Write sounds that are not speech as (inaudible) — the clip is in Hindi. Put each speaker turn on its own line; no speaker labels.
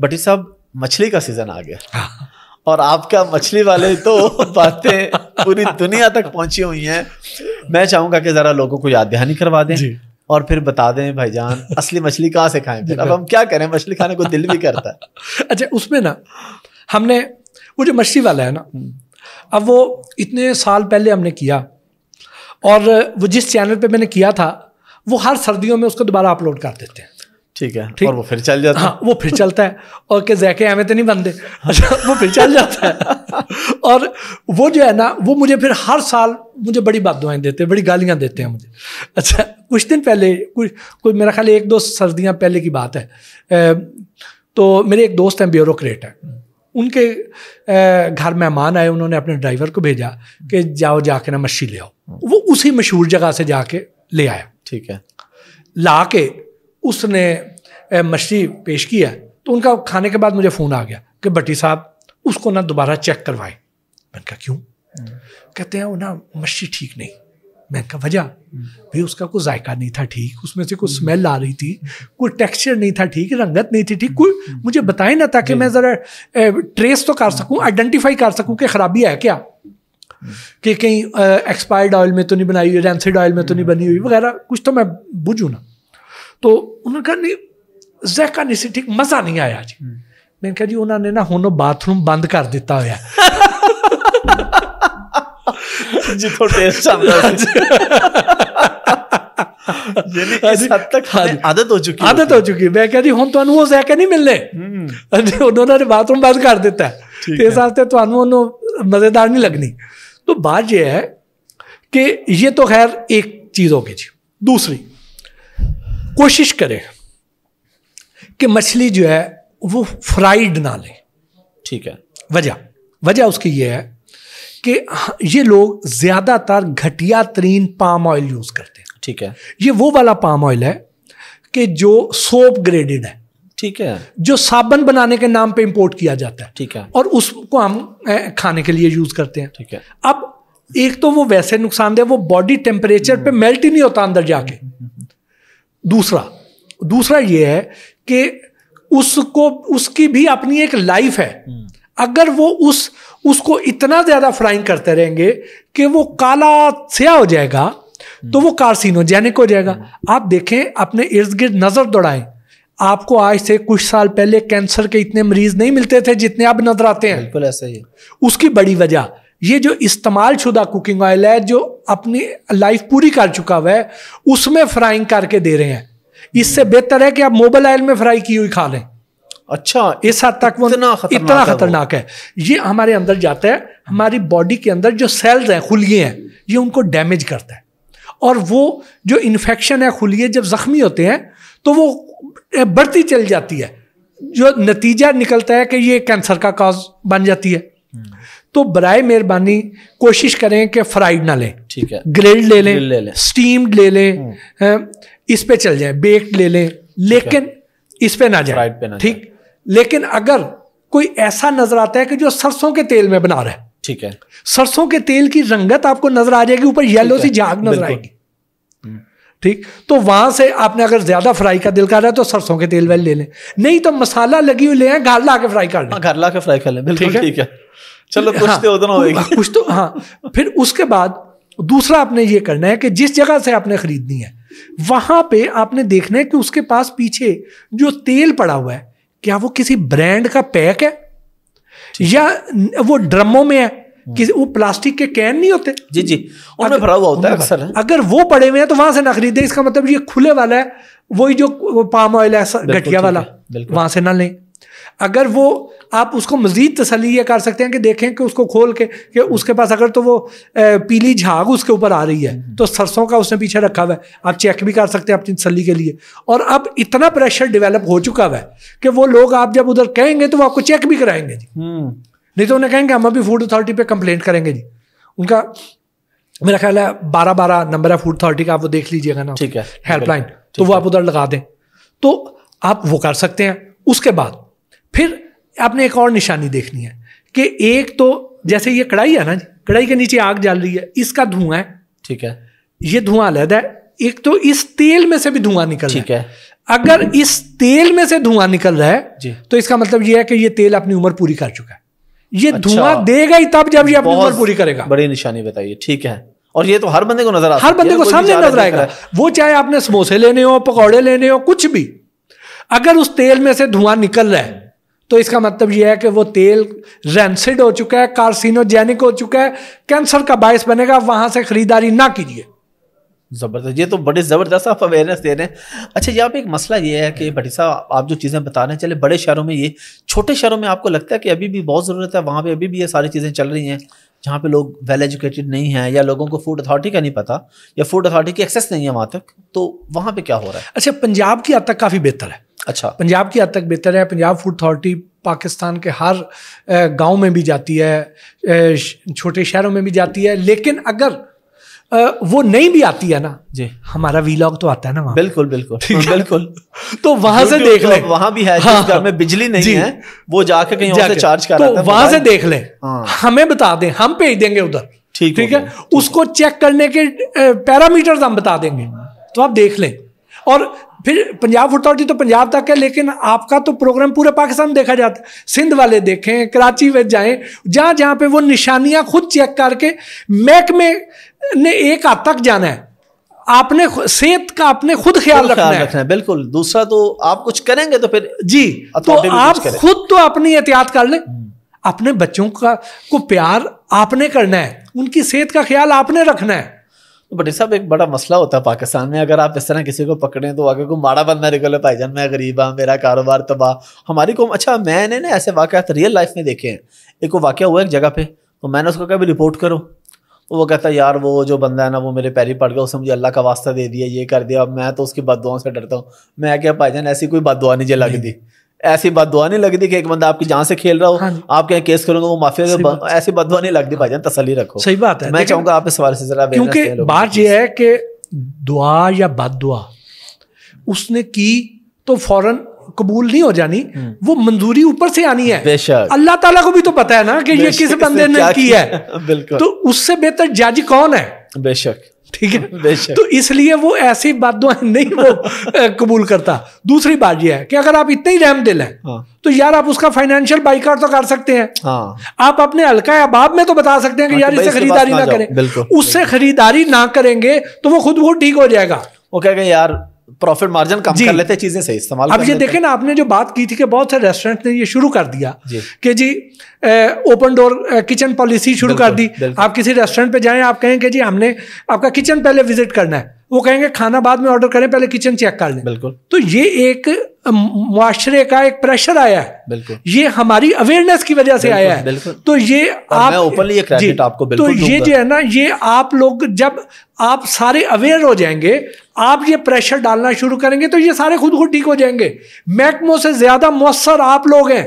बटी साहब मछली का सीजन आ गया हाँ। और आपका मछली वाले तो बातें पूरी दुनिया तक पहुंची हुई हैं मैं चाहूंगा कि जरा लोगों को याद दहानी करवा दें और फिर बता दें भाईजान असली मछली कहाँ से खाएं फिर अब हम क्या करें मछली खाने को दिल भी करता
है (laughs) अच्छा उसमें ना हमने वो जो मछली वाला है ना अब वो इतने साल पहले हमने किया और वो जिस चैनल पे मैंने किया था वो हर सर्दियों में उसको दोबारा अपलोड कर देते हैं
ठीक है ठीक और वो फिर चल जाता हाँ वो फिर चलता
है और के जैके आवे तो नहीं बनते अच्छा वो फिर चल जाता है और वो जो है ना वो मुझे फिर हर साल मुझे बड़ी बात दुआएं देते हैं बड़ी गालियां देते हैं मुझे अच्छा कुछ दिन पहले कुछ कोई मेरा ख्याल एक दो सर्दियाँ पहले की बात है ए, तो मेरे एक दोस्त हैं ब्यूरोक्रेट हैं उनके घर मेहमान आए उन्होंने अपने ड्राइवर को भेजा कि जाओ जाके ना मछी ले आओ वो उसी मशहूर जगह से जाके ले आया ठीक है ला के उसने मछली पेश किया तो उनका खाने के बाद मुझे फ़ोन आ गया कि भट्टी साहब उसको ना दोबारा चेक करवाए मैंने कहा क्यों हम्म। कहते हैं वो ना मछली ठीक नहीं मैंने कहा वजह हम्म। भाई उसका कोई जायका नहीं था ठीक उसमें से कोई हम्म। स्मेल आ रही थी कोई टेक्सचर नहीं था ठीक रंगत नहीं थी ठीक कोई मुझे बताए ना ताकि मैं ज़रा ट्रेस तो कर सकूँ आइडेंटिफाई कर सकूँ कि खराबी है क्या कि कहीं एक्सपायर्ड ऑयल में तो नहीं बनाई हुई रेंसिड ऑयल में तो नहीं बनी हुई वगैरह कुछ तो मैं बुझू ना तो उन्होंने कहा नहीं जैका नहीं सी ठीक मज़ा नहीं आया जी मैंने कहा जी उन्होंने ना हूँ बाथरूम बंद कर दिता होया ਜਿੱਥੋਂ ਟੇਸਟ ਆਉਂਦਾ ਸੀ ਯਾਨੀ ਇਸ ਹੱਦ ਤੱਕ ਆਦਤ ਹੋ ਚੁੱਕੀ ਆਦਤ ਹੋ ਚੁੱਕੀ ਮੈਂ ਕਹਿੰਦੀ ਹੁਣ ਤੁਹਾਨੂੰ ਉਹ ਜ਼ੈਕੇ ਨਹੀਂ ਮਿਲਨੇ ਹਾਂਜੀ ਉਹਨਾਂ ਨੇ ਬਾਥਰੂਮ ਬੰਦ ਕਰ ਦਿੱਤਾ ਤੇ ਇਸ ਵਾਸਤੇ ਤੁਹਾਨੂੰ ਉਹਨੂੰ ਮਜ਼ੇਦਾਰ ਨਹੀਂ ਲੱਗਣੀ तो बात यह है कि ये तो खैर एक चीज़ होगी जी दूसरी कोशिश करें कि मछली जो है वो फ्राइड ना लें ठीक है वजह वजह उसकी ये है कि ये लोग ज़्यादातर घटिया तरीन पाम ऑयल यूज़ करते हैं ठीक है ये वो वाला पाम ऑयल है कि जो सोप ग्रेडेड है ठीक है जो साबन बनाने के नाम पे इंपोर्ट किया जाता है ठीक है और उसको हम खाने के लिए यूज़ करते हैं ठीक है अब एक तो वो वैसे नुकसानदेह वो बॉडी टेम्परेचर हम्म। पे मेल्ट ही नहीं होता अंदर जाके दूसरा दूसरा ये है कि उसको उसकी भी अपनी एक लाइफ है अगर वो उस उसको इतना ज़्यादा फ्राइंग करते रहेंगे कि वो काला स्या हो जाएगा तो वो कार्सिनोजेनिक हो जाएगा आप देखें अपने इर्द गिर्द नज़र दौड़ाएं आपको आज से कुछ साल पहले कैंसर के इतने मरीज नहीं मिलते थे जितने अब नजर आते हैं बिल्कुल ऐसे ही उसकी बड़ी वजह ये जो इस्तेमाल शुदा कुकिंग ऑयल है जो अपनी लाइफ पूरी कर चुका हुआ है उसमें फ्राइंग करके दे रहे हैं इससे hmm. बेहतर है कि आप मोबाइल ऑयल में फ्राई की हुई खा लें अच्छा इस हद तक इतना खतरनाक इतना खतरनाक है, है ये हमारे अंदर जाता है हमारी बॉडी के अंदर जो सेल्स हैं खुलिए हैं ये उनको डैमेज करता है और वो जो इन्फेक्शन है खुलिए जब जख्मी होते हैं तो वो बढ़ती चल जाती है जो नतीजा निकलता है कि ये कैंसर का काज बन जाती है hmm. तो बर मेहरबानी कोशिश करें कि फ्राइड ना लें ठीक है ग्रिल्ड ले लें ले ले। स्टीम्ड ले लें हम्म। इस पे चल जाए बेक्ड ले लें लेकिन इस पे ना जाए ठीक लेकिन अगर कोई ऐसा नजर आता है कि जो सरसों के तेल में बना रहा है ठीक है सरसों के तेल की रंगत आपको नजर आ जाएगी ऊपर येलो सी झाग नजर आएगी हम्म। ठीक तो वहां से आपने अगर ज्यादा फ्राई का दिल कर रहा है तो सरसों के तेल वाले ले लें नहीं तो मसाला लगी हुई ले घर ला के फ्राई कर लें हाँ,
घर ला के फ्राई कर लें बिल्कुल ठीक है चलो हाँ, कुछ हाँ, तो उतना होगा
कुछ तो हाँ फिर उसके बाद दूसरा आपने ये करना है कि जिस जगह से आपने खरीदनी है वहां पे आपने देखना है कि उसके पास पीछे जो तेल पड़ा हुआ है क्या वो किसी ब्रांड का पैक है या वो ड्रमों में है किसी हम्म। वो प्लास्टिक के कैन नहीं होते जी जी उनमें भरा हुआ होता है अक्सर अगर वो पड़े हुए हैं तो वहां से ना खरीदे इसका मतलब ये खुले वाला है वही जो पाम ऑयल है गठिया वाला वहां से ना लें अगर वो आप उसको मज़ीद तसली ये कर सकते हैं कि देखें कि उसको खोल के कि उसके पास अगर तो वो पीली झाग उसके ऊपर आ रही है तो सरसों का उसने पीछे रखा हुआ है आप चेक भी कर सकते हैं अपनी तसली के लिए और अब इतना प्रेशर डेवलप हो चुका हुआ है कि वो लोग आप जब उधर कहेंगे तो वो आपको चेक भी कराएंगे जी हम्म। नहीं तो उन्हें कहेंगे हम अभी फूड अथॉरिटी पर कंप्लेंट करेंगे जी उनका मेरा ख्याल है बारह बारह नंबर है फूड अथॉरिटी का आप वो देख लीजिएगा ना ठीक है हेल्पलाइन तो वो आप उधर लगा दें तो आप वो कर सकते हैं उसके बाद फिर आपने एक और निशानी देखनी है कि एक तो जैसे ये कढ़ाई है ना कढ़ाई के नीचे आग जल रही है इसका धुआं है ठीक है ये धुआं अलहदा है एक तो इस तेल में से भी धुआं निकल ठीक है अगर इस तेल में से धुआं निकल रहा है तो इसका मतलब यह है कि ये तेल अपनी उम्र पूरी कर चुका है ये अच्छा, धुआं देगा ही तब जब ये अपनी उम्र पूरी करेगा बड़ी निशानी बताइए ठीक है और ये तो हर बंदे को नजर आता हर बंदे को सामने नजर आएगा वो चाहे आपने समोसे लेने हो पकौड़े लेने हो कुछ भी अगर उस तेल में से धुआं निकल रहा है तो इसका मतलब यह है कि वो तेल रेंसिड हो चुका है कार्सिनोजेनिक हो चुका है कैंसर का बायस बनेगा वहां से खरीदारी ना कीजिए ज़बरदस्त ये तो बड़े ज़बरदस्त आप
अवेयरनेस दे रहे हैं अच्छा यहाँ पे एक मसला ये है कि भट्टी साहब आप जो चीज़ें बता रहे हैं चले बड़े शहरों में ये छोटे शहरों में आपको लगता है कि अभी भी बहुत ज़रूरत है वहाँ पे अभी भी ये सारी चीज़ें चल रही हैं जहाँ पे लोग वेल एजुकेटेड नहीं हैं या लोगों को फूड अथॉरिटी का नहीं पता या फूड अथॉरिटी की एक्सेस नहीं है वहाँ तक तो
वहाँ पर क्या हो रहा है अच्छा पंजाब की हद तक काफ़ी बेहतर है अच्छा पंजाब की हद तक बेहतर है पंजाब फूड अथॉरिटी पाकिस्तान के हर गांव में भी जाती है छोटे शहरों में भी जाती है लेकिन अगर वो नहीं भी आती है ना जी हमारा वीलॉग तो आता है ना वहाँ बिल्कुल बिल्कुल बिल्कुल तो वहां से देख लें वहां भी है हाँ, घर हाँ। में बिजली नहीं है वो जाके कहीं जाके, तो से चार्ज कर तो वहां से देख लें हाँ। हमें बता दें हम भेज देंगे उधर ठीक ठीक है उसको चेक करने के पैरामीटर्स हम बता देंगे तो आप देख लें और फिर पंजाब अथॉरिटी तो पंजाब तक है लेकिन आपका तो प्रोग्राम पूरे पाकिस्तान देखा जाता है सिंध वाले देखें कराची में जाएं जहाँ जहाँ पे वो निशानियाँ खुद चेक करके महकमे ने एक हद तक जाना है आपने सेहत का आपने खुद ख्याल रखना, रखना है बिल्कुल दूसरा तो आप कुछ करेंगे तो फिर जी तो आप खुद तो अपनी एहतियात कर ले हम्म। अपने बच्चों का को प्यार आपने करना है उनकी सेहत का ख्याल आपने रखना है तो बटे साहब एक बड़ा मसला होता है पाकिस्तान में अगर आप इस तरह
किसी को पकड़ें तो अगर कोई माड़ा बंदा निकले भाईजान मैं गरीब हाँ मेरा कारोबार तबाह हमारी कौम अच्छा मैंने ना ऐसे वाक़ात रियल लाइफ में देखे हैं एक वो वाक़ हुआ एक जगह पे तो मैंने उसको कहा रिपोर्ट करो तो वो कहता यार वो जो बंदा है ना वो मेरे पैर ही पड़ गया उसने मुझे अल्लाह का वास्ता दे दिया ये कर दिया अब मैं तो उसकी बद से डरता हूँ मैं क्या भाईजान ऐसी कोई बद नहीं जला दी ऐसी बात दुआ नहीं लगती कि एक बंदा आपकी जान से खेल रहा हो हाँ आप क्या केस करोगे वो माफिया से ऐसी बात दुआ नहीं लगती भाई तसली रखो
सही बात है मैं चाहूंगा आप इस से जरा क्योंकि बात यह है कि दुआ या बद दुआ उसने की तो फौरन कबूल नहीं हो जानी हम्म। वो मंजूरी ऊपर से आनी है अल्लाह ताला को भी तो पता है ना कि ये किस बंदे ने की है बिल्कुल तो उससे बेहतर जज कौन है बेशक ठीक है (laughs) तो इसलिए वो ऐसी बदुआएं (laughs) नहीं वो कबूल करता दूसरी बात यह है कि अगर आप इतने ही रहम दिल हैं हाँ। तो यार आप उसका फाइनेंशियल बाइकआउट तो कर सकते हैं हाँ। आप अपने हल्का अबाब में तो बता सकते हैं कि हाँ, यार तो इससे खरीदारी ना करें उससे खरीदारी ना करेंगे तो वो खुद वो ठीक हो जाएगा वो कह यार
प्रॉफिट मार्जिन
कम कर लेते चीजें सही इस्तेमाल अब ये देखें ना आपने जो बात की थी कि बहुत सारे रेस्टोरेंट ने ये शुरू कर दिया कि जी ओपन डोर किचन पॉलिसी शुरू कर दी आप किसी रेस्टोरेंट पे जाएं आप कहें कि जी हमने आपका किचन पहले विजिट करना है वो कहेंगे खाना बाद में ऑर्डर करें पहले किचन चेक कर लें बिल्कुल तो ये एक मुआरे का एक प्रेशर आया है बिल्कुल ये हमारी अवेयरनेस की वजह से आया है बिल्कुल तो ये आप ओपनली क्रेडिट आपको बिल्कुल तो ये तो जो है ना ये आप लोग जब आप सारे अवेयर हो जाएंगे आप ये प्रेशर डालना शुरू करेंगे तो ये सारे खुद को ठीक हो जाएंगे मैकमो से ज्यादा मौसर आप लोग हैं